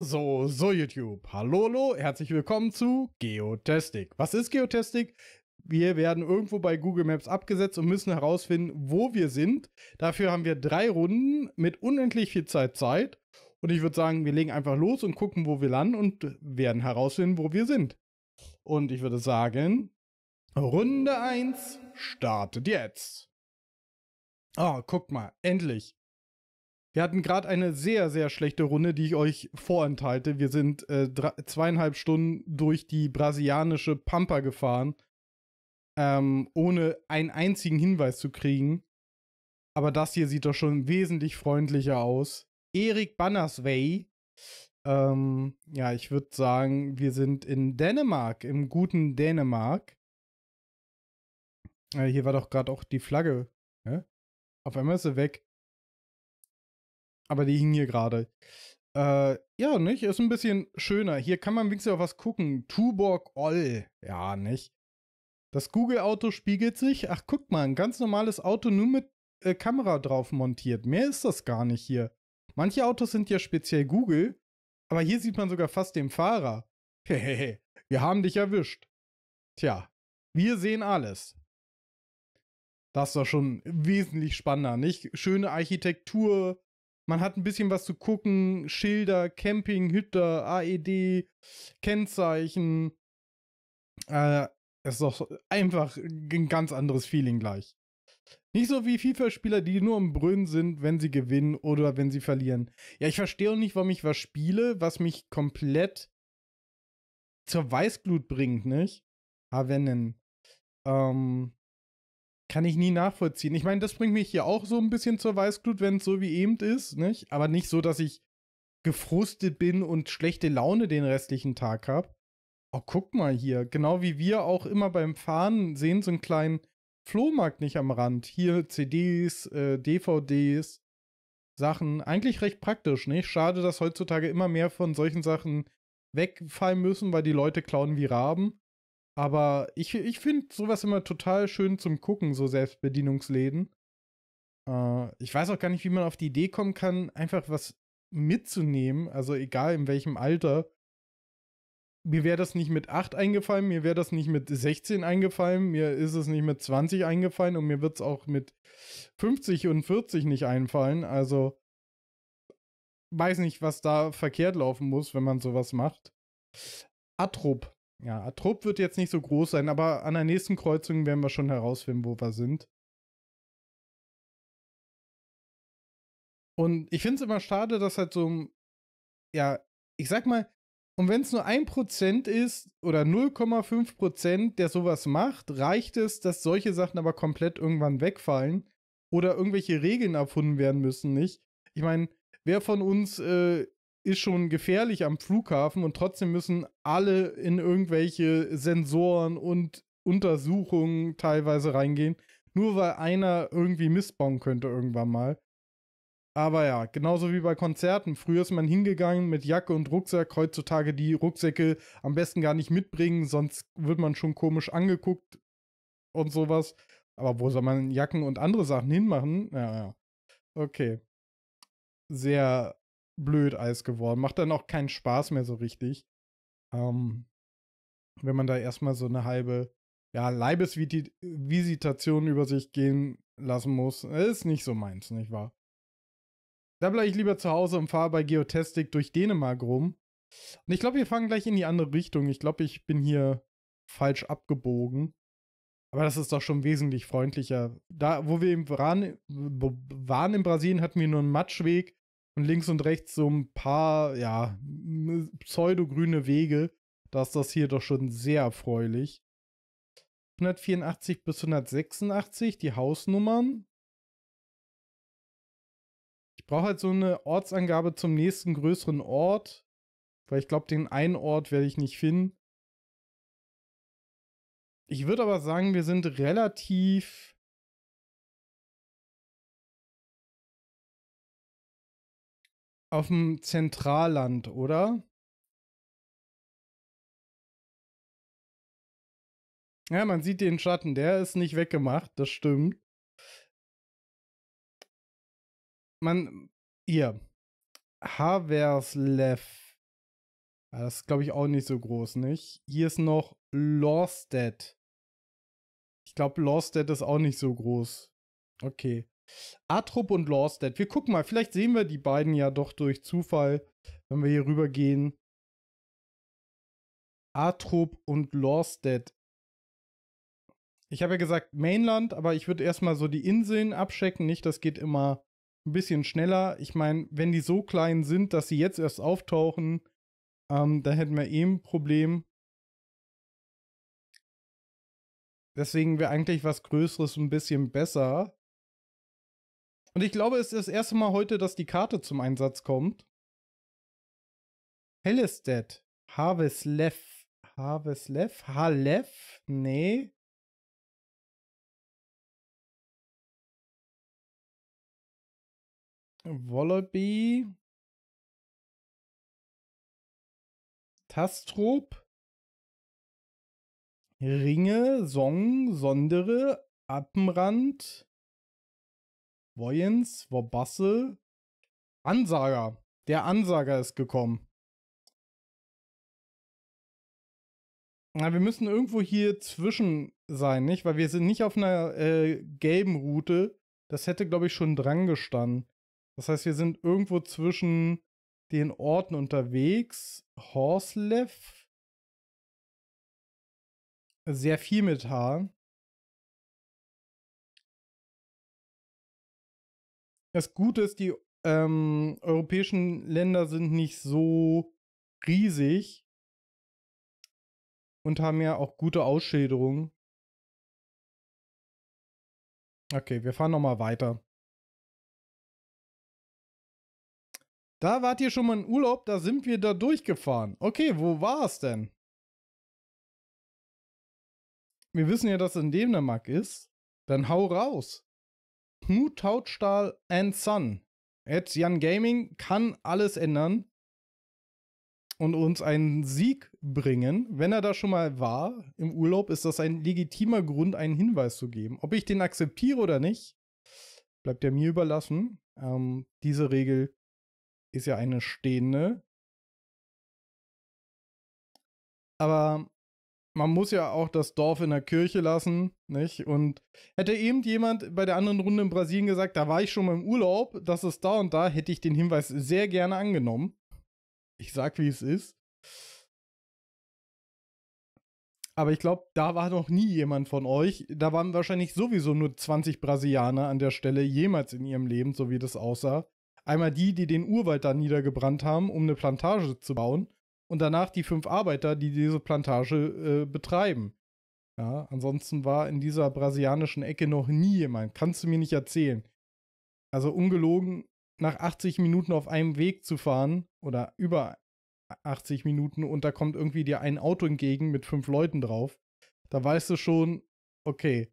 So, so YouTube. Hallo, hallo, herzlich willkommen zu Geotestik. Was ist Geotestik? Wir werden irgendwo bei Google Maps abgesetzt und müssen herausfinden, wo wir sind. Dafür haben wir drei Runden mit unendlich viel Zeit Zeit. Und ich würde sagen, wir legen einfach los und gucken, wo wir landen und werden herausfinden, wo wir sind. Und ich würde sagen, Runde 1 startet jetzt. Oh, guck mal, endlich. Wir hatten gerade eine sehr, sehr schlechte Runde, die ich euch vorenthalte. Wir sind äh, drei, zweieinhalb Stunden durch die brasilianische Pampa gefahren, ähm, ohne einen einzigen Hinweis zu kriegen. Aber das hier sieht doch schon wesentlich freundlicher aus. Erik Bannersway. Ähm, ja, ich würde sagen, wir sind in Dänemark, im guten Dänemark. Äh, hier war doch gerade auch die Flagge. Hä? Auf einmal ist sie weg. Aber die hing hier gerade. Äh, ja, nicht? Ist ein bisschen schöner. Hier kann man wenigstens auf was gucken. Tuborg Oll. Ja, nicht? Das Google-Auto spiegelt sich. Ach, guck mal, ein ganz normales Auto nur mit äh, Kamera drauf montiert. Mehr ist das gar nicht hier. Manche Autos sind ja speziell Google, aber hier sieht man sogar fast den Fahrer. Hehehe, wir haben dich erwischt. Tja, wir sehen alles. Das ist doch schon wesentlich spannender, nicht? Schöne Architektur, man hat ein bisschen was zu gucken, Schilder, Camping, Hütter, AED, Kennzeichen. Äh, das ist doch einfach ein ganz anderes Feeling gleich. Nicht so wie FIFA-Spieler, die nur im Brüllen sind, wenn sie gewinnen oder wenn sie verlieren. Ja, ich verstehe auch nicht, warum ich was spiele, was mich komplett zur Weißglut bringt, nicht? Aber wenn denn. Ähm, kann ich nie nachvollziehen. Ich meine, das bringt mich hier auch so ein bisschen zur Weißglut, wenn es so wie eben ist, nicht? Aber nicht so, dass ich gefrustet bin und schlechte Laune den restlichen Tag habe. Oh, guck mal hier, genau wie wir auch immer beim Fahren sehen, so einen kleinen Flohmarkt nicht am Rand. Hier CDs, äh, DVDs, Sachen. Eigentlich recht praktisch, nicht? Schade, dass heutzutage immer mehr von solchen Sachen wegfallen müssen, weil die Leute klauen wie Raben. Aber ich, ich finde sowas immer total schön zum Gucken, so Selbstbedienungsläden. Äh, ich weiß auch gar nicht, wie man auf die Idee kommen kann, einfach was mitzunehmen, also egal in welchem Alter. Mir wäre das nicht mit 8 eingefallen, mir wäre das nicht mit 16 eingefallen, mir ist es nicht mit 20 eingefallen und mir wird es auch mit 50 und 40 nicht einfallen. Also weiß nicht, was da verkehrt laufen muss, wenn man sowas macht. Atrop ja, Atrop wird jetzt nicht so groß sein, aber an der nächsten Kreuzung werden wir schon herausfinden, wo wir sind. Und ich finde es immer schade, dass halt so, ja, ich sag mal, und wenn es nur ein Prozent ist oder 0,5 Prozent, der sowas macht, reicht es, dass solche Sachen aber komplett irgendwann wegfallen oder irgendwelche Regeln erfunden werden müssen, nicht? Ich meine, wer von uns äh, ist schon gefährlich am Flughafen und trotzdem müssen alle in irgendwelche Sensoren und Untersuchungen teilweise reingehen, nur weil einer irgendwie missbauen könnte irgendwann mal. Aber ja, genauso wie bei Konzerten. Früher ist man hingegangen mit Jacke und Rucksack. Heutzutage die Rucksäcke am besten gar nicht mitbringen, sonst wird man schon komisch angeguckt und sowas. Aber wo soll man Jacken und andere Sachen hinmachen? Ja, ja. Okay. Sehr blöd Eis geworden. Macht dann auch keinen Spaß mehr so richtig. Ähm, wenn man da erstmal so eine halbe ja, Leibesvisitation über sich gehen lassen muss. Ist nicht so meins, nicht wahr? Da bleibe ich lieber zu Hause und fahre bei Geotestik durch Dänemark rum. Und ich glaube, wir fahren gleich in die andere Richtung. Ich glaube, ich bin hier falsch abgebogen. Aber das ist doch schon wesentlich freundlicher. Da, wo wir im waren, waren in Brasilien, hatten wir nur einen Matschweg und links und rechts so ein paar, ja, pseudogrüne Wege. Da ist das hier doch schon sehr erfreulich. 184 bis 186, die Hausnummern. Ich brauche halt so eine Ortsangabe zum nächsten größeren Ort, weil ich glaube, den einen Ort werde ich nicht finden. Ich würde aber sagen, wir sind relativ auf dem Zentralland, oder? Ja, man sieht den Schatten, der ist nicht weggemacht, das stimmt. Man, hier, Haverslev. Ah, das ist, glaube ich, auch nicht so groß, nicht? Hier ist noch Lorstedt. Ich glaube, Lorstedt ist auch nicht so groß. Okay. Atrup und Lawstead. Wir gucken mal, vielleicht sehen wir die beiden ja doch durch Zufall, wenn wir hier rüber gehen. Atrup und Lawstead. Ich habe ja gesagt Mainland, aber ich würde erstmal so die Inseln abchecken. Nicht, das geht immer ein bisschen schneller. Ich meine, wenn die so klein sind, dass sie jetzt erst auftauchen, ähm, dann hätten wir eben eh ein Problem. Deswegen wäre eigentlich was Größeres ein bisschen besser. Und ich glaube, es ist das erste Mal heute, dass die Karte zum Einsatz kommt. Hellestedt, Haveslev, Haveslev, Halef, nee. Wallaby, Tastrop, Ringe, Song, Sondere, Appenrand, Voyens, Vorbasse, Ansager. Der Ansager ist gekommen. Na, wir müssen irgendwo hier zwischen sein, nicht? Weil wir sind nicht auf einer äh, gelben Route. Das hätte, glaube ich, schon dran gestanden. Das heißt, wir sind irgendwo zwischen den Orten unterwegs. Horslev. Sehr viel mit H. Das Gute ist, die ähm, europäischen Länder sind nicht so riesig und haben ja auch gute Ausschilderungen. Okay, wir fahren noch mal weiter. Da wart ihr schon mal in Urlaub, da sind wir da durchgefahren. Okay, wo war es denn? Wir wissen ja, dass es in Dänemark ist. Dann hau raus. Knut Tautstahl and Son at Jan Gaming kann alles ändern und uns einen Sieg bringen. Wenn er da schon mal war im Urlaub, ist das ein legitimer Grund, einen Hinweis zu geben. Ob ich den akzeptiere oder nicht, bleibt ja mir überlassen. Ähm, diese Regel ist ja eine stehende. Aber man muss ja auch das Dorf in der Kirche lassen, nicht? Und hätte eben jemand bei der anderen Runde in Brasilien gesagt, da war ich schon mal im Urlaub, das ist da und da, hätte ich den Hinweis sehr gerne angenommen. Ich sag, wie es ist. Aber ich glaube, da war noch nie jemand von euch. Da waren wahrscheinlich sowieso nur 20 Brasilianer an der Stelle jemals in ihrem Leben, so wie das aussah. Einmal die, die den Urwald da niedergebrannt haben, um eine Plantage zu bauen und danach die fünf Arbeiter, die diese Plantage äh, betreiben. Ja, ansonsten war in dieser brasilianischen Ecke noch nie jemand. Kannst du mir nicht erzählen. Also ungelogen, nach 80 Minuten auf einem Weg zu fahren oder über 80 Minuten und da kommt irgendwie dir ein Auto entgegen mit fünf Leuten drauf, da weißt du schon, okay,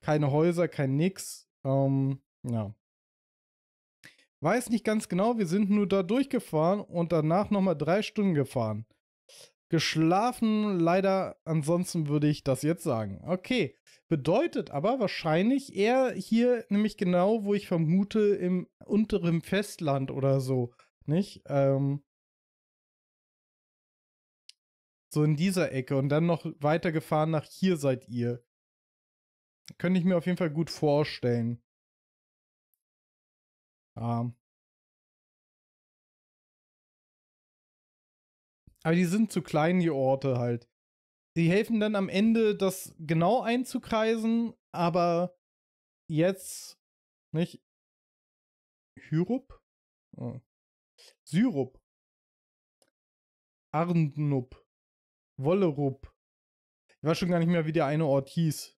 keine Häuser, kein Nix. Ähm, ja. Weiß nicht ganz genau, wir sind nur da durchgefahren und danach nochmal drei Stunden gefahren. Geschlafen leider, ansonsten würde ich das jetzt sagen. Okay, bedeutet aber wahrscheinlich eher hier, nämlich genau, wo ich vermute, im unteren Festland oder so, nicht? Ähm, so in dieser Ecke und dann noch weiter gefahren nach hier seid ihr. Könnte ich mir auf jeden Fall gut vorstellen. Ähm, aber die sind zu klein, die Orte halt. Die helfen dann am Ende, das genau einzukreisen, aber jetzt, nicht? Hyrup? Oh. Syrup. Arndnup. Wollerup. Ich weiß schon gar nicht mehr, wie der eine Ort hieß.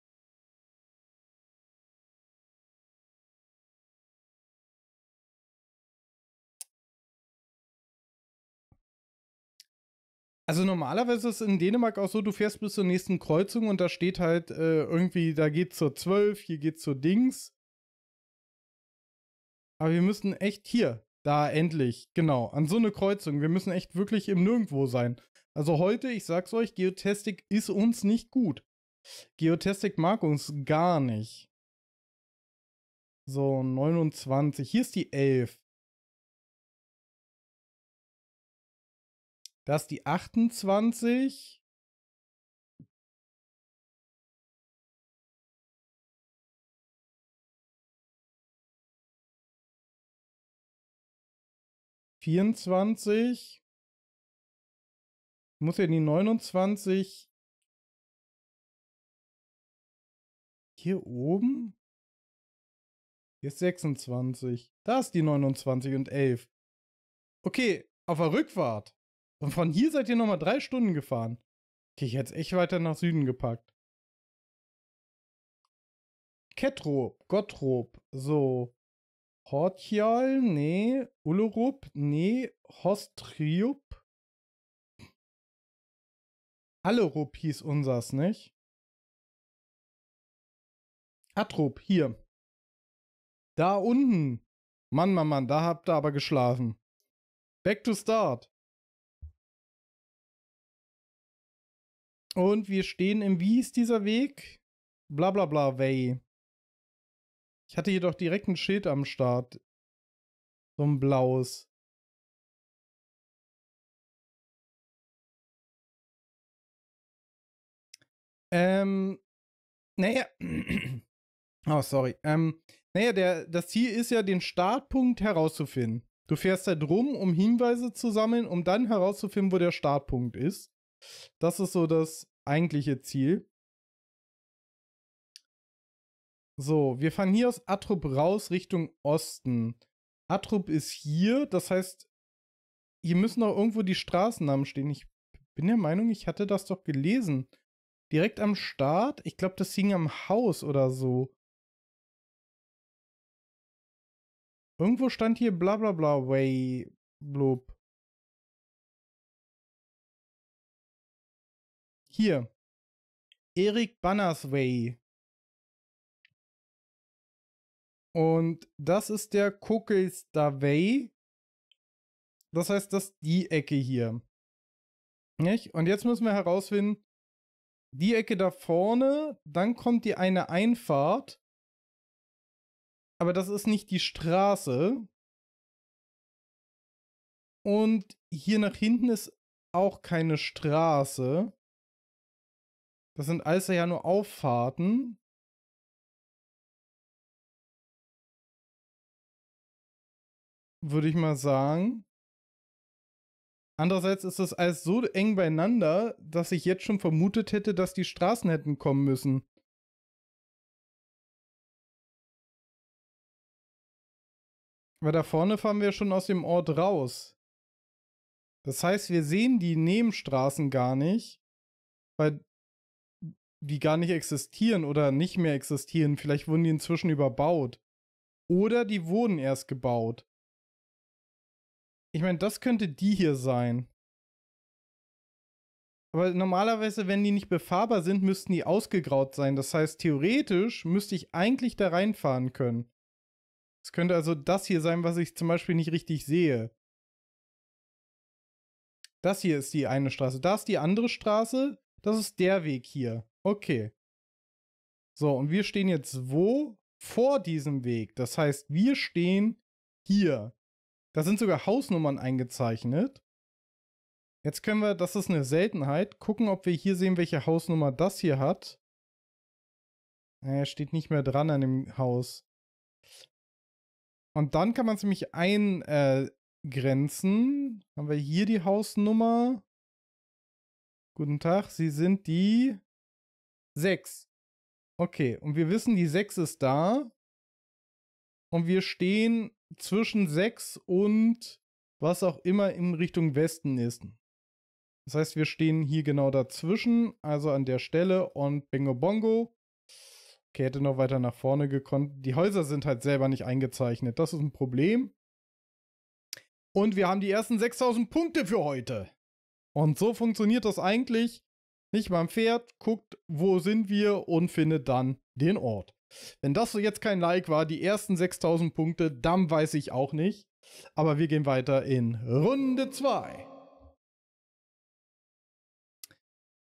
Also normalerweise ist es in Dänemark auch so, du fährst bis zur nächsten Kreuzung und da steht halt äh, irgendwie, da geht zur 12, hier geht zur Dings. Aber wir müssen echt hier, da endlich, genau, an so eine Kreuzung. Wir müssen echt wirklich im Nirgendwo sein. Also heute, ich sag's euch, Geotastic ist uns nicht gut. Geotastic mag uns gar nicht. So, 29. Hier ist die 11. Das ist die 28. Vierundzwanzig. Muss ja die neunundzwanzig Hier oben? Hier ist sechsundzwanzig. Da ist die neunundzwanzig und elf. Okay, auf der Rückfahrt und von hier seid ihr nochmal drei Stunden gefahren. Okay, ich hätte echt weiter nach Süden gepackt. Ketrop, Gottrop, so. Hortjal, nee. Ullerup, nee. Hostriup. Allerup hieß unsers, nicht? Atrop, hier. Da unten. Mann, Mann, Mann, da habt ihr aber geschlafen. Back to start. Und wir stehen im, wie hieß dieser Weg? Blablabla bla, bla, Way. Ich hatte jedoch direkt ein Schild am Start. So ein blaues. Ähm, naja. Oh, sorry. Ähm, naja, der, das Ziel ist ja, den Startpunkt herauszufinden. Du fährst da drum, um Hinweise zu sammeln, um dann herauszufinden, wo der Startpunkt ist. Das ist so das eigentliche Ziel. So, wir fahren hier aus Atrup raus Richtung Osten. Atrup ist hier, das heißt, hier müssen auch irgendwo die Straßennamen stehen. Ich bin der Meinung, ich hatte das doch gelesen. Direkt am Start, ich glaube, das hing am Haus oder so. Irgendwo stand hier bla bla bla way blub. Hier. Erik Bannersway. Und das ist der Kuckelstavey. Das heißt, das ist die Ecke hier. Nicht? Und jetzt müssen wir herausfinden, die Ecke da vorne, dann kommt die eine Einfahrt. Aber das ist nicht die Straße. Und hier nach hinten ist auch keine Straße. Das sind alles ja nur Auffahrten. Würde ich mal sagen. Andererseits ist das alles so eng beieinander, dass ich jetzt schon vermutet hätte, dass die Straßen hätten kommen müssen. Weil da vorne fahren wir schon aus dem Ort raus. Das heißt, wir sehen die Nebenstraßen gar nicht, weil die gar nicht existieren oder nicht mehr existieren. Vielleicht wurden die inzwischen überbaut. Oder die wurden erst gebaut. Ich meine, das könnte die hier sein. Aber normalerweise, wenn die nicht befahrbar sind, müssten die ausgegraut sein. Das heißt, theoretisch müsste ich eigentlich da reinfahren können. Es könnte also das hier sein, was ich zum Beispiel nicht richtig sehe. Das hier ist die eine Straße. Da ist die andere Straße. Das ist der Weg hier. Okay. So, und wir stehen jetzt wo? Vor diesem Weg. Das heißt, wir stehen hier. Da sind sogar Hausnummern eingezeichnet. Jetzt können wir, das ist eine Seltenheit, gucken, ob wir hier sehen, welche Hausnummer das hier hat. Er steht nicht mehr dran an dem Haus. Und dann kann man es nämlich eingrenzen. Haben wir hier die Hausnummer? Guten Tag, Sie sind die 6. Okay, und wir wissen, die 6 ist da. Und wir stehen zwischen 6 und was auch immer in Richtung Westen ist. Das heißt, wir stehen hier genau dazwischen, also an der Stelle und Bingo Bongo. Okay, hätte noch weiter nach vorne gekonnt. Die Häuser sind halt selber nicht eingezeichnet. Das ist ein Problem. Und wir haben die ersten 6000 Punkte für heute. Und so funktioniert das eigentlich. Nicht mal ein Pferd, guckt, wo sind wir und findet dann den Ort. Wenn das so jetzt kein Like war, die ersten 6000 Punkte, dann weiß ich auch nicht. Aber wir gehen weiter in Runde 2.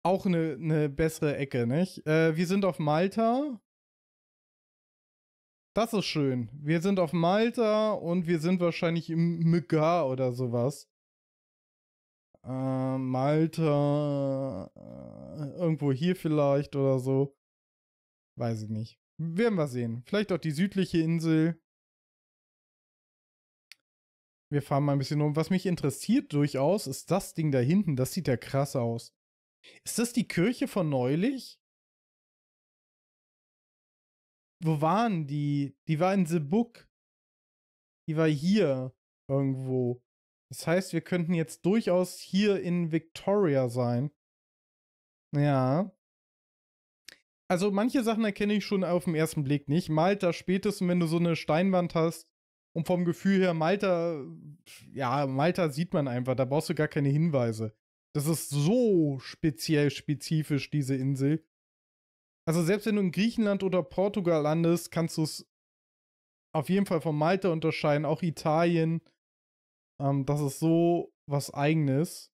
Auch eine ne bessere Ecke, nicht? Äh, wir sind auf Malta. Das ist schön. Wir sind auf Malta und wir sind wahrscheinlich im Mygar oder sowas äh, Malta, äh, irgendwo hier vielleicht oder so. Weiß ich nicht. Werden wir sehen. Vielleicht auch die südliche Insel. Wir fahren mal ein bisschen rum. Was mich interessiert durchaus, ist das Ding da hinten. Das sieht ja krass aus. Ist das die Kirche von neulich? Wo waren die? Die war in The Book. Die war hier irgendwo. Das heißt, wir könnten jetzt durchaus hier in Victoria sein. Ja. Also manche Sachen erkenne ich schon auf den ersten Blick nicht. Malta spätestens, wenn du so eine Steinwand hast und vom Gefühl her Malta, ja, Malta sieht man einfach, da brauchst du gar keine Hinweise. Das ist so speziell spezifisch, diese Insel. Also selbst wenn du in Griechenland oder Portugal landest, kannst du es auf jeden Fall von Malta unterscheiden, auch Italien. Ähm, das ist so was Eigenes.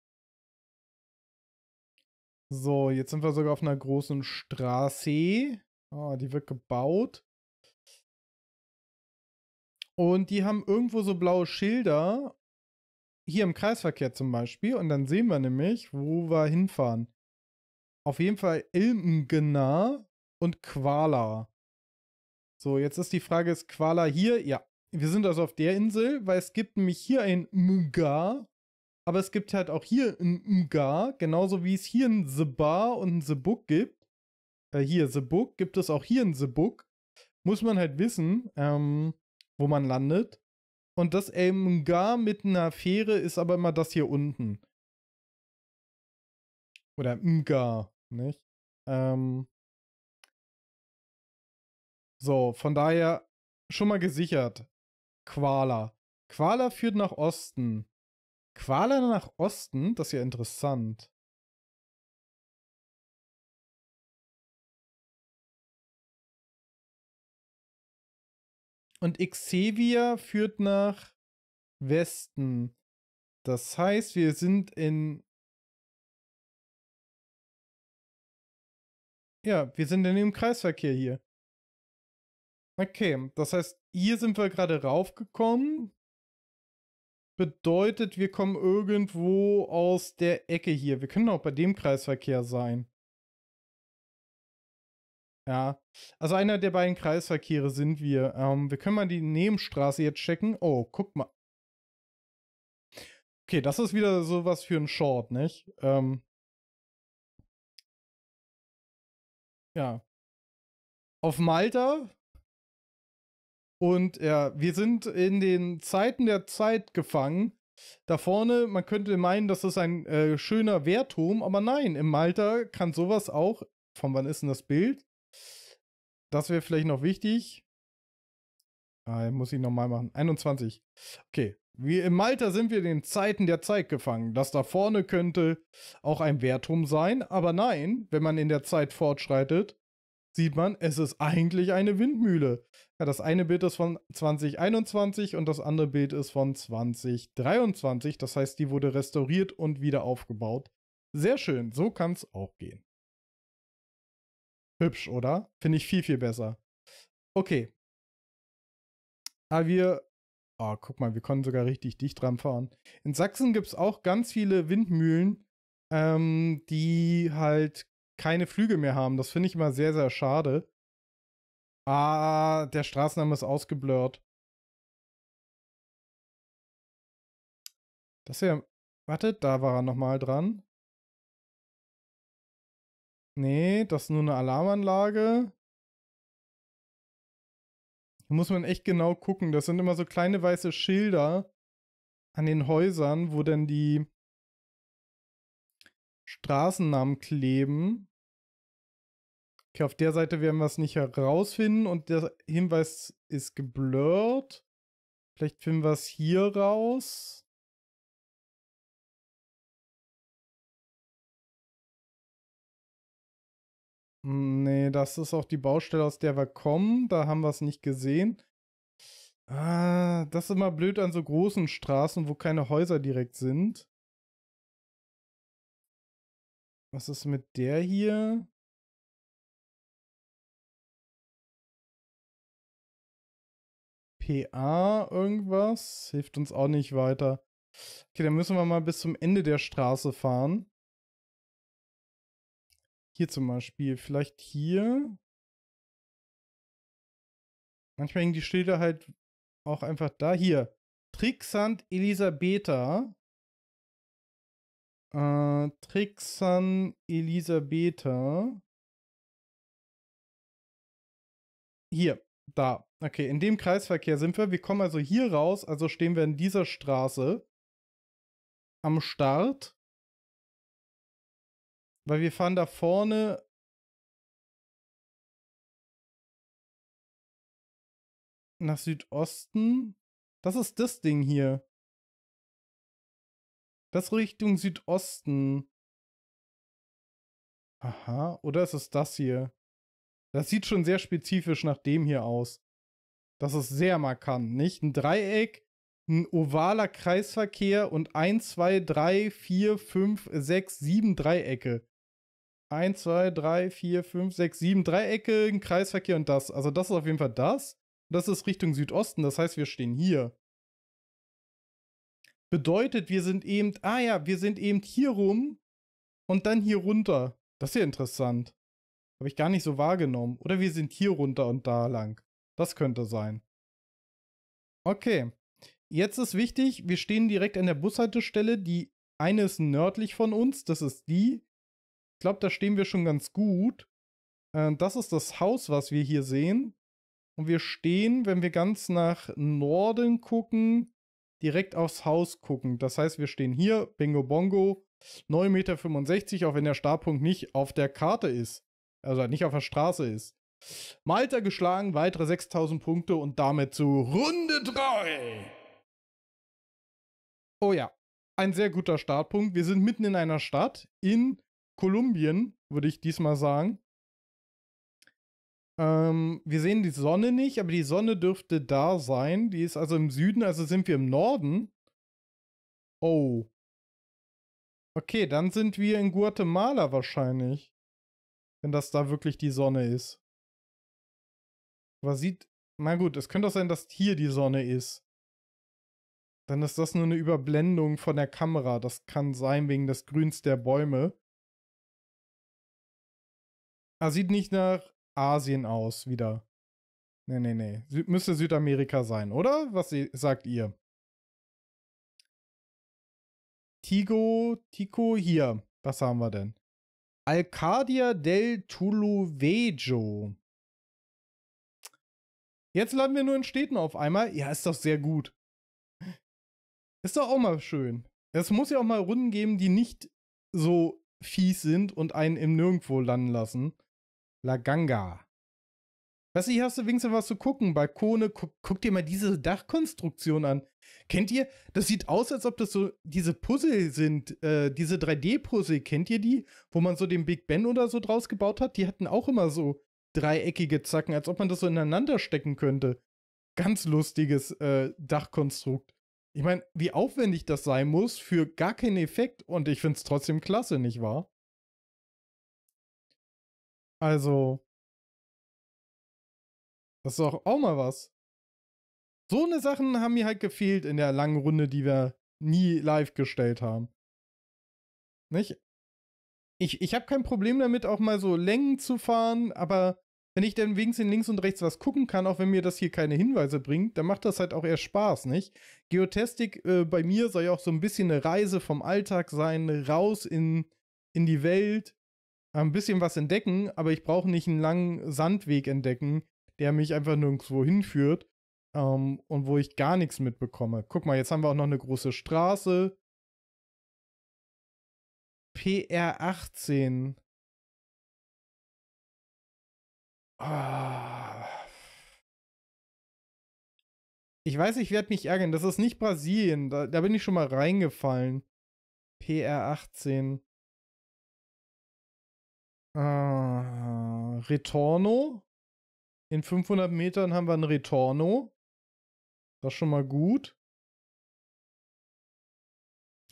So, jetzt sind wir sogar auf einer großen Straße. Ah, die wird gebaut. Und die haben irgendwo so blaue Schilder. Hier im Kreisverkehr zum Beispiel. Und dann sehen wir nämlich, wo wir hinfahren. Auf jeden Fall Ilmgena und Quala. So, jetzt ist die Frage, ist Quala hier? Ja, wir sind also auf der Insel, weil es gibt nämlich hier ein Mga, aber es gibt halt auch hier ein Mga, genauso wie es hier ein The Bar und ein The Book gibt. Äh, hier The Book gibt es auch hier ein The Book. Muss man halt wissen, ähm, wo man landet. Und das Mga mit einer Fähre ist aber immer das hier unten. Oder Mga, nicht? Ähm so, von daher schon mal gesichert. Quala. Quala führt nach Osten. Quala nach Osten? Das ist ja interessant. Und Xavier führt nach Westen. Das heißt, wir sind in. Ja, wir sind in dem Kreisverkehr hier. Okay, das heißt, hier sind wir gerade raufgekommen. Bedeutet, wir kommen irgendwo aus der Ecke hier. Wir können auch bei dem Kreisverkehr sein. Ja, also einer der beiden Kreisverkehre sind wir. Ähm, wir können mal die Nebenstraße jetzt checken. Oh, guck mal. Okay, das ist wieder sowas für ein Short, nicht? Ähm ja. Auf Malta und ja, wir sind in den Zeiten der Zeit gefangen. Da vorne, man könnte meinen, das ist ein äh, schöner Wehrturm, aber nein, im Malta kann sowas auch. Von wann ist denn das Bild? Das wäre vielleicht noch wichtig. Ah, muss ich nochmal machen. 21. Okay. Wie im Malta sind wir in den Zeiten der Zeit gefangen. Das da vorne könnte auch ein Wehrturm sein, aber nein, wenn man in der Zeit fortschreitet, sieht man, es ist eigentlich eine Windmühle. Ja, das eine Bild ist von 2021 und das andere Bild ist von 2023. Das heißt, die wurde restauriert und wieder aufgebaut. Sehr schön, so kann es auch gehen. Hübsch, oder? Finde ich viel, viel besser. Okay. Aber wir. Oh, guck mal, wir konnten sogar richtig dicht dran fahren. In Sachsen gibt es auch ganz viele Windmühlen, ähm, die halt keine Flüge mehr haben. Das finde ich immer sehr, sehr schade. Ah, der Straßenname ist ausgeblurrt. Das ist ja... Wartet, da war er nochmal dran. Nee, das ist nur eine Alarmanlage. Da muss man echt genau gucken. Das sind immer so kleine weiße Schilder an den Häusern, wo dann die Straßennamen kleben. Okay, auf der Seite werden wir es nicht herausfinden und der Hinweis ist geblurrt. Vielleicht finden wir es hier raus. Hm, nee, das ist auch die Baustelle, aus der wir kommen. Da haben wir es nicht gesehen. Ah, das ist immer blöd an so großen Straßen, wo keine Häuser direkt sind. Was ist mit der hier? PA irgendwas. Hilft uns auch nicht weiter. Okay, dann müssen wir mal bis zum Ende der Straße fahren. Hier zum Beispiel. Vielleicht hier. Manchmal hängen die Schilder halt auch einfach da. Hier. Trixant Elisabetha. Äh, Trixan Elisabetha. Hier, da. Okay, in dem Kreisverkehr sind wir. Wir kommen also hier raus, also stehen wir in dieser Straße am Start. Weil wir fahren da vorne. Nach Südosten. Das ist das Ding hier. Das Richtung Südosten. Aha, oder ist es das hier? Das sieht schon sehr spezifisch nach dem hier aus. Das ist sehr markant, nicht? Ein Dreieck, ein ovaler Kreisverkehr und 1, 2, 3, 4, 5, 6, 7 Dreiecke. 1, 2, 3, 4, 5, 6, 7 Dreiecke, ein Kreisverkehr und das. Also das ist auf jeden Fall das. Das ist Richtung Südosten, das heißt, wir stehen hier. Bedeutet, wir sind eben, ah ja, wir sind eben hier rum und dann hier runter. Das ist ja interessant. Habe ich gar nicht so wahrgenommen. Oder wir sind hier runter und da lang. Das könnte sein. Okay. Jetzt ist wichtig, wir stehen direkt an der Bushaltestelle. Die eine ist nördlich von uns, das ist die. Ich glaube, da stehen wir schon ganz gut. Äh, das ist das Haus, was wir hier sehen. Und wir stehen, wenn wir ganz nach Norden gucken, direkt aufs Haus gucken. Das heißt, wir stehen hier, Bingo Bongo, 9,65 Meter, auch wenn der Startpunkt nicht auf der Karte ist. Also nicht auf der Straße ist. Malta geschlagen, weitere 6000 Punkte und damit zu Runde 3. Oh ja, ein sehr guter Startpunkt. Wir sind mitten in einer Stadt in Kolumbien, würde ich diesmal sagen. Ähm, wir sehen die Sonne nicht, aber die Sonne dürfte da sein. Die ist also im Süden, also sind wir im Norden. Oh. Okay, dann sind wir in Guatemala wahrscheinlich. Wenn das da wirklich die Sonne ist. Was sieht, na gut, es könnte auch sein, dass hier die Sonne ist. Dann ist das nur eine Überblendung von der Kamera. Das kann sein wegen des Grüns der Bäume. Ah, sieht nicht nach Asien aus wieder. Nee, nee, nee. Sü müsste Südamerika sein, oder? Was sagt ihr? Tigo, Tico, hier. Was haben wir denn? Alcadia del Tuluvejo. Jetzt landen wir nur in Städten auf einmal. Ja, ist doch sehr gut. Ist doch auch mal schön. Es muss ja auch mal Runden geben, die nicht so fies sind und einen im Nirgendwo landen lassen. La Ganga. Weißt du, hier hast du wenigstens was zu gucken. Balkone, guck, guck, dir mal diese Dachkonstruktion an. Kennt ihr? Das sieht aus, als ob das so diese Puzzle sind. Äh, diese 3D-Puzzle, kennt ihr die? Wo man so den Big Ben oder so draus gebaut hat? Die hatten auch immer so dreieckige Zacken, als ob man das so ineinander stecken könnte. Ganz lustiges äh, Dachkonstrukt. Ich meine, wie aufwendig das sein muss für gar keinen Effekt und ich finde es trotzdem klasse, nicht wahr? Also, das ist doch auch mal was. So eine Sachen haben mir halt gefehlt in der langen Runde, die wir nie live gestellt haben. Nicht? ich, ich habe kein Problem damit, auch mal so Längen zu fahren, aber wenn ich dann wenigstens links und rechts was gucken kann, auch wenn mir das hier keine Hinweise bringt, dann macht das halt auch eher Spaß, nicht? Geotestik äh, bei mir soll ja auch so ein bisschen eine Reise vom Alltag sein, raus in, in die Welt, ein bisschen was entdecken, aber ich brauche nicht einen langen Sandweg entdecken, der mich einfach nirgendwo hinführt ähm, und wo ich gar nichts mitbekomme. Guck mal, jetzt haben wir auch noch eine große Straße, PR18. Oh. Ich weiß, ich werde mich ärgern. Das ist nicht Brasilien. Da, da bin ich schon mal reingefallen. PR18. Ah, Retorno. In 500 Metern haben wir ein Retorno. Das ist schon mal gut.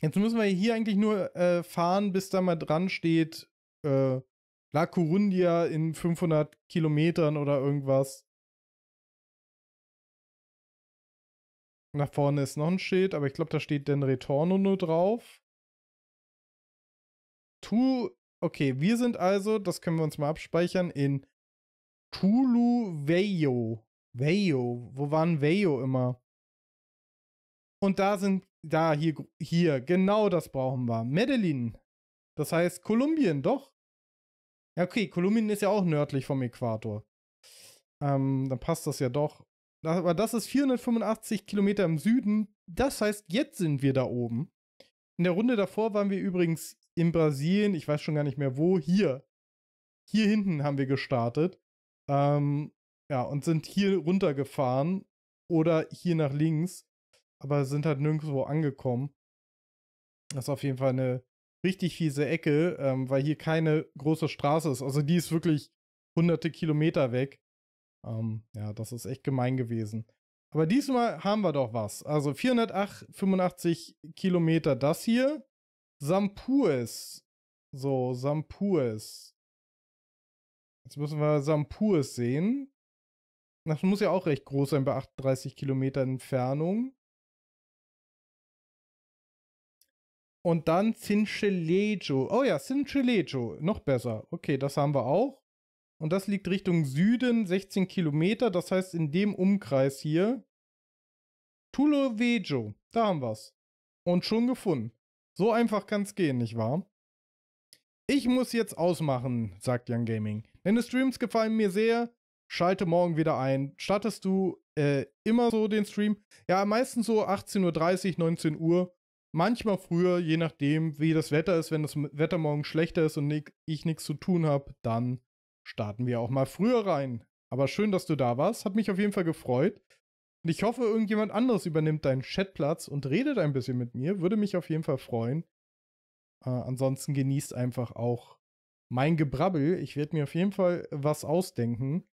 Jetzt müssen wir hier eigentlich nur äh, fahren, bis da mal dran steht, äh, La Corundia in 500 Kilometern oder irgendwas. Nach vorne ist noch ein Schild, aber ich glaube, da steht denn Retorno nur drauf. Tu, okay, wir sind also, das können wir uns mal abspeichern, in Tulu Veio. Veio, wo waren Veio immer? Und da sind da, hier, hier, genau das brauchen wir. Medellin. Das heißt Kolumbien, doch. Ja, okay, Kolumbien ist ja auch nördlich vom Äquator. Ähm, dann passt das ja doch. Aber das ist 485 Kilometer im Süden. Das heißt, jetzt sind wir da oben. In der Runde davor waren wir übrigens in Brasilien, ich weiß schon gar nicht mehr wo, hier. Hier hinten haben wir gestartet. Ähm, ja, und sind hier runtergefahren oder hier nach links aber sind halt nirgendwo angekommen. Das ist auf jeden Fall eine richtig fiese Ecke, ähm, weil hier keine große Straße ist. Also die ist wirklich hunderte Kilometer weg. Ähm, ja, das ist echt gemein gewesen. Aber diesmal haben wir doch was. Also 485 Kilometer das hier. Sampues. So, Sampues. Jetzt müssen wir Sampues sehen. Das muss ja auch recht groß sein bei 38 Kilometer Entfernung. Und dann Sincelejo. Oh ja, Sincelejo. Noch besser. Okay, das haben wir auch. Und das liegt Richtung Süden, 16 Kilometer. Das heißt, in dem Umkreis hier. Tulovejo. Da haben wir's. Und schon gefunden. So einfach kann's gehen, nicht wahr? Ich muss jetzt ausmachen, sagt Young Gaming. Deine Streams gefallen mir sehr. Schalte morgen wieder ein. Startest du äh, immer so den Stream? Ja, meistens so 18.30 Uhr, 19 Uhr manchmal früher, je nachdem, wie das Wetter ist, wenn das Wetter morgen schlechter ist und ich nichts zu tun habe, dann starten wir auch mal früher rein. Aber schön, dass du da warst. Hat mich auf jeden Fall gefreut. Und ich hoffe, irgendjemand anderes übernimmt deinen Chatplatz und redet ein bisschen mit mir. Würde mich auf jeden Fall freuen. Äh, ansonsten genießt einfach auch mein Gebrabbel. Ich werde mir auf jeden Fall was ausdenken,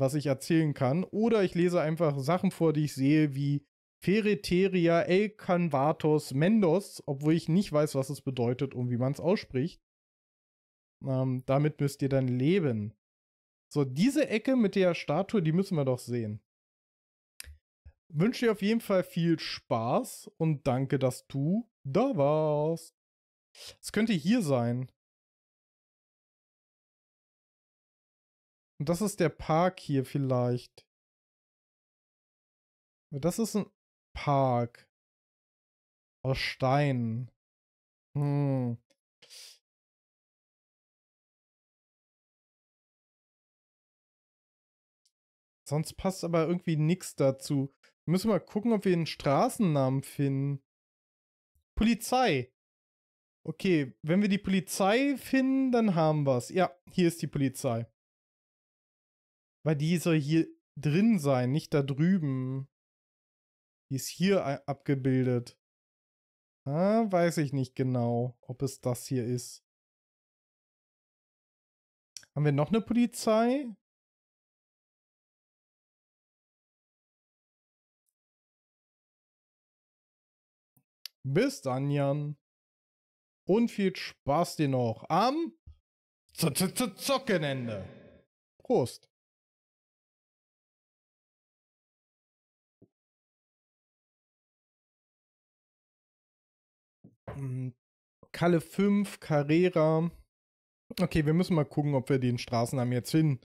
was ich erzählen kann. Oder ich lese einfach Sachen vor, die ich sehe, wie Ferreteria elcanvatus mendos, obwohl ich nicht weiß, was es bedeutet und wie man es ausspricht. Ähm, damit müsst ihr dann leben. So, diese Ecke mit der Statue, die müssen wir doch sehen. Wünsche dir auf jeden Fall viel Spaß und danke, dass du da warst. Es könnte hier sein. Und das ist der Park hier vielleicht. Das ist ein Park. Aus Stein. Hm. Sonst passt aber irgendwie nichts dazu. Müssen wir mal gucken, ob wir einen Straßennamen finden. Polizei. Okay, wenn wir die Polizei finden, dann haben wir es. Ja, hier ist die Polizei. Weil die soll hier drin sein, nicht da drüben. Die ist hier abgebildet. Ah, weiß ich nicht genau, ob es das hier ist. Haben wir noch eine Polizei? Bis dann, Jan. Und viel Spaß dir noch am Z -Z -Z Zockenende. Prost. Hm, Kalle 5, Carrera. Okay, wir müssen mal gucken, ob wir den Straßennamen jetzt finden.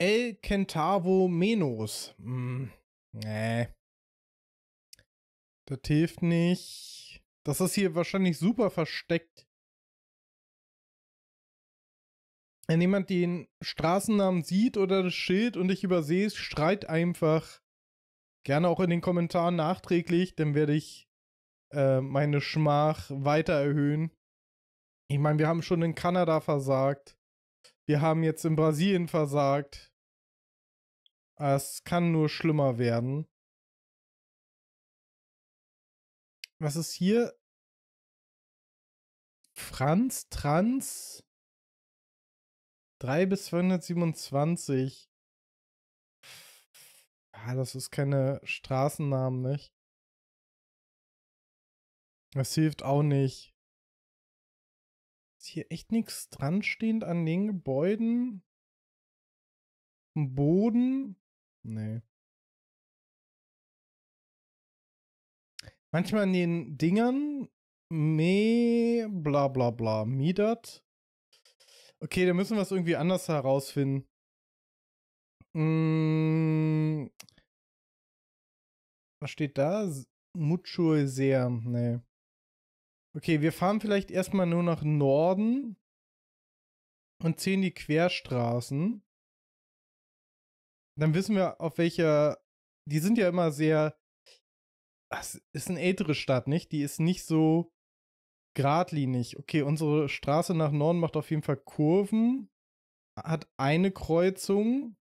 El Kentavo Menos. Hm. Nee. Das hilft nicht. Das ist hier wahrscheinlich super versteckt. Wenn jemand den Straßennamen sieht oder das Schild und ich übersehe es, schreit einfach Gerne auch in den Kommentaren nachträglich, dann werde ich äh, meine Schmach weiter erhöhen. Ich meine, wir haben schon in Kanada versagt. Wir haben jetzt in Brasilien versagt. Es kann nur schlimmer werden. Was ist hier? Franz Trans 3 bis 227. Ja, das ist keine Straßennamen, nicht? Das hilft auch nicht. Ist hier echt nichts dran stehend an den Gebäuden? Am Boden? Nee. Manchmal an den Dingern. Me, bla bla bla. Miedert. Okay, da müssen wir es irgendwie anders herausfinden. Mmh, was steht da? Mucho sehr. Nee. Okay, wir fahren vielleicht erstmal nur nach Norden und ziehen die Querstraßen. Dann wissen wir, auf welcher. Die sind ja immer sehr. Das ist eine ältere Stadt, nicht? Die ist nicht so geradlinig. Okay, unsere Straße nach Norden macht auf jeden Fall Kurven, hat eine Kreuzung.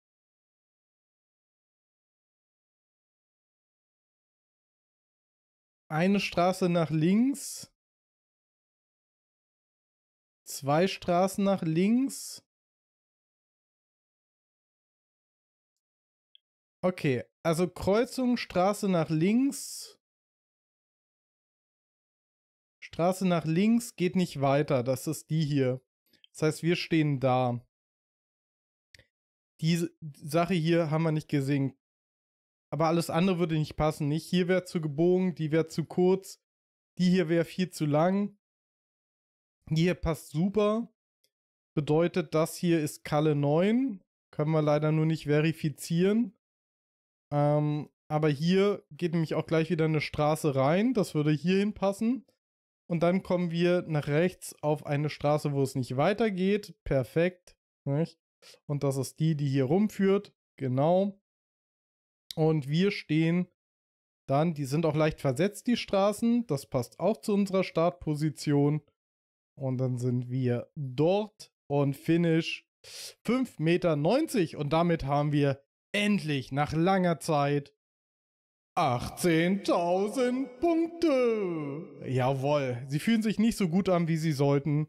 eine Straße nach links, zwei Straßen nach links. Okay, also Kreuzung, Straße nach links. Straße nach links geht nicht weiter, das ist die hier. Das heißt, wir stehen da. Diese Sache hier haben wir nicht gesehen aber alles andere würde nicht passen. Nicht hier wäre zu gebogen, die wäre zu kurz, die hier wäre viel zu lang. Die hier passt super. Bedeutet, das hier ist Kalle 9. Können wir leider nur nicht verifizieren. Ähm, aber hier geht nämlich auch gleich wieder eine Straße rein. Das würde hierhin passen. Und dann kommen wir nach rechts auf eine Straße, wo es nicht weitergeht. Perfekt. Nicht? Und das ist die, die hier rumführt. Genau. Und wir stehen dann, die sind auch leicht versetzt, die Straßen. Das passt auch zu unserer Startposition. Und dann sind wir dort und Finish 5,90 Meter. Und damit haben wir endlich nach langer Zeit 18.000 Punkte. Jawohl, sie fühlen sich nicht so gut an, wie sie sollten.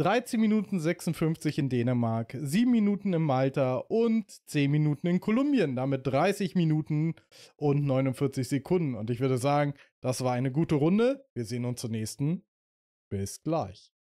13 Minuten 56 in Dänemark, 7 Minuten in Malta und 10 Minuten in Kolumbien. Damit 30 Minuten und 49 Sekunden. Und ich würde sagen, das war eine gute Runde. Wir sehen uns zur nächsten. Bis gleich.